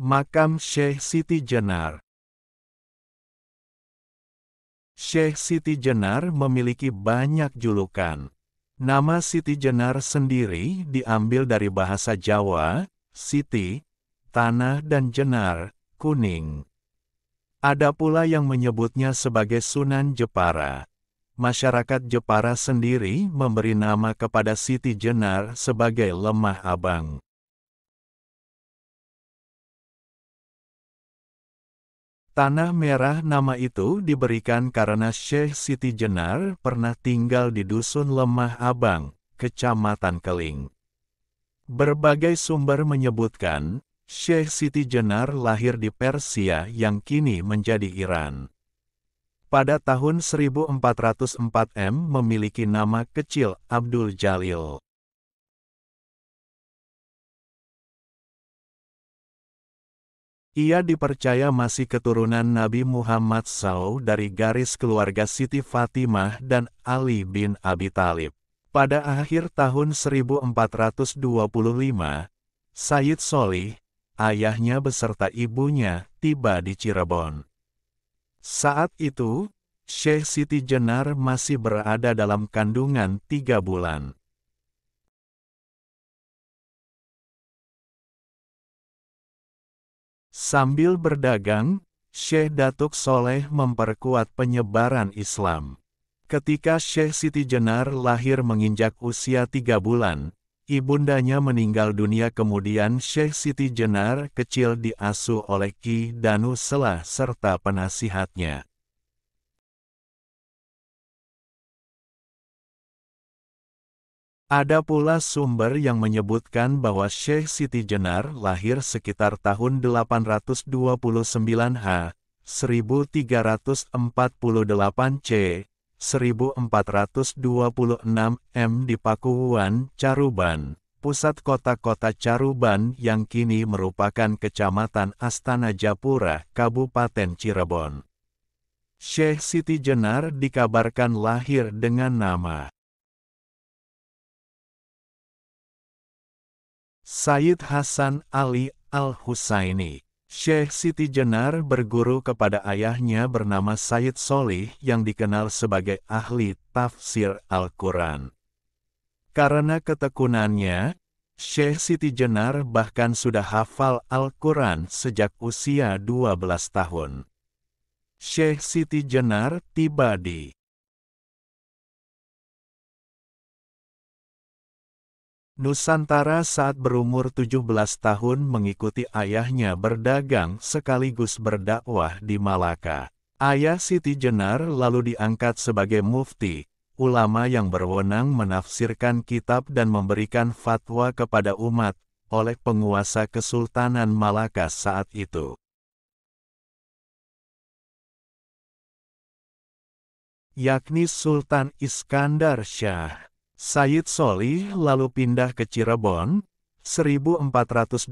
Makam Syekh Siti Jenar Syekh Siti Jenar memiliki banyak julukan. Nama Siti Jenar sendiri diambil dari bahasa Jawa, Siti, Tanah dan Jenar, Kuning. Ada pula yang menyebutnya sebagai Sunan Jepara. Masyarakat Jepara sendiri memberi nama kepada Siti Jenar sebagai Lemah Abang. Tanah Merah nama itu diberikan karena Syekh Siti Jenar pernah tinggal di Dusun Lemah Abang, Kecamatan Keling. Berbagai sumber menyebutkan, Syekh Siti Jenar lahir di Persia yang kini menjadi Iran. Pada tahun 1404 M memiliki nama kecil Abdul Jalil. Ia dipercaya masih keturunan Nabi Muhammad SAW dari garis keluarga Siti Fatimah dan Ali bin Abi Talib. Pada akhir tahun 1425, Sayyid Solih, ayahnya beserta ibunya, tiba di Cirebon. Saat itu, Syekh Siti Jenar masih berada dalam kandungan tiga bulan. Sambil berdagang, Syekh Datuk Soleh memperkuat penyebaran Islam. Ketika Syekh Siti Jenar lahir menginjak usia tiga bulan, ibundanya meninggal dunia kemudian Syekh Siti Jenar kecil diasuh oleh Ki Danu Selah serta penasihatnya. Ada pula sumber yang menyebutkan bahwa Syekh Siti Jenar lahir sekitar tahun 829H, 1348C, 1426M di Pakuwon Caruban, pusat kota-kota Caruban yang kini merupakan kecamatan Astana Japura, Kabupaten Cirebon. Syekh Siti Jenar dikabarkan lahir dengan nama Sayyid Hasan Ali Al-Husaini. Syekh Siti Jenar berguru kepada ayahnya bernama Sayyid Solih yang dikenal sebagai ahli tafsir Al-Quran. Karena ketekunannya, Syekh Siti Jenar bahkan sudah hafal Al-Quran sejak usia 12 tahun. Syekh Siti Jenar tiba di Nusantara saat berumur 17 tahun mengikuti ayahnya berdagang sekaligus berdakwah di Malaka. Ayah Siti Jenar lalu diangkat sebagai mufti, ulama yang berwenang menafsirkan kitab dan memberikan fatwa kepada umat, oleh penguasa Kesultanan Malaka saat itu. yakni Sultan Iskandar Shah. Said Solih lalu pindah ke Cirebon, 1425,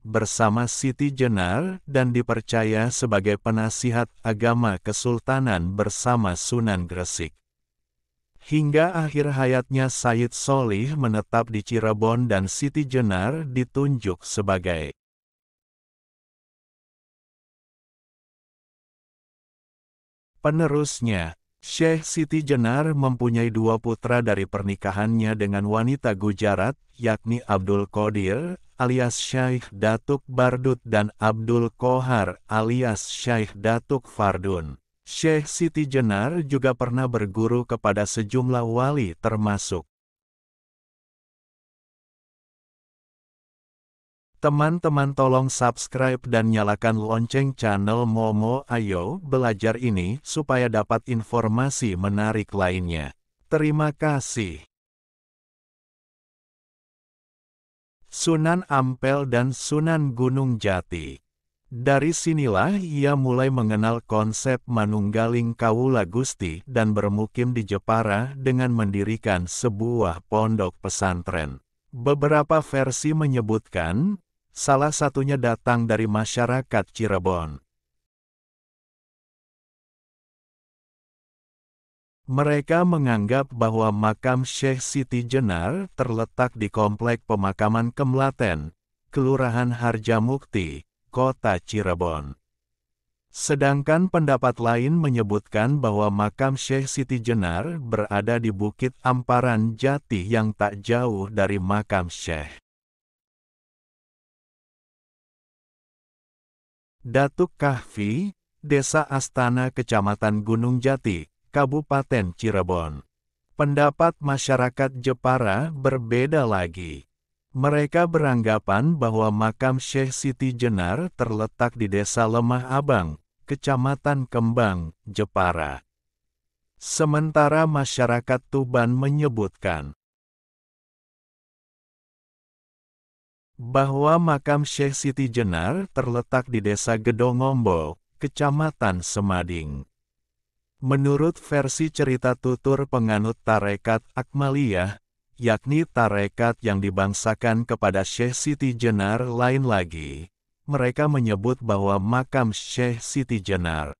bersama Siti Jenar dan dipercaya sebagai penasihat agama Kesultanan bersama Sunan Gresik. Hingga akhir hayatnya Said Solih menetap di Cirebon dan Siti Jenar ditunjuk sebagai penerusnya. Syekh Siti Jenar mempunyai dua putra dari pernikahannya dengan wanita Gujarat, yakni Abdul Qadir alias Syekh Datuk Bardut dan Abdul Kohar alias Syekh Datuk Fardun. Syekh Siti Jenar juga pernah berguru kepada sejumlah wali termasuk Teman-teman tolong subscribe dan nyalakan lonceng channel Momo Ayo Belajar ini supaya dapat informasi menarik lainnya. Terima kasih. Sunan Ampel dan Sunan Gunung Jati dari sinilah ia mulai mengenal konsep Manunggaling Kawula Gusti dan bermukim di Jepara dengan mendirikan sebuah pondok pesantren. Beberapa versi menyebutkan, Salah satunya datang dari masyarakat Cirebon. Mereka menganggap bahwa makam Syekh Siti Jenar terletak di Komplek Pemakaman Kemlaten, Kelurahan Harjamukti, Kota Cirebon. Sedangkan pendapat lain menyebutkan bahwa makam Syekh Siti Jenar berada di Bukit Amparan Jati yang tak jauh dari makam Syekh. Datuk Kahfi, Desa Astana Kecamatan Gunung Jati, Kabupaten Cirebon. Pendapat masyarakat Jepara berbeda lagi. Mereka beranggapan bahwa makam Syekh Siti Jenar terletak di Desa Lemah Abang, Kecamatan Kembang, Jepara. Sementara masyarakat Tuban menyebutkan, bahwa makam Syekh Siti Jenar terletak di Desa Gedongombo, Kecamatan Semading. Menurut versi cerita tutur penganut Tarekat Akmaliyah, yakni tarekat yang dibangsakan kepada Syekh Siti Jenar lain lagi, mereka menyebut bahwa makam Syekh Siti Jenar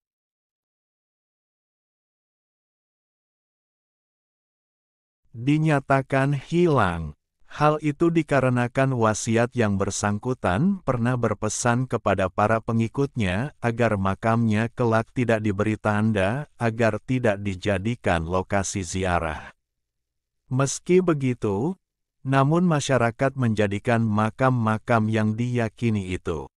dinyatakan hilang Hal itu dikarenakan wasiat yang bersangkutan pernah berpesan kepada para pengikutnya agar makamnya kelak tidak diberi tanda agar tidak dijadikan lokasi ziarah. Meski begitu, namun masyarakat menjadikan makam-makam yang diyakini itu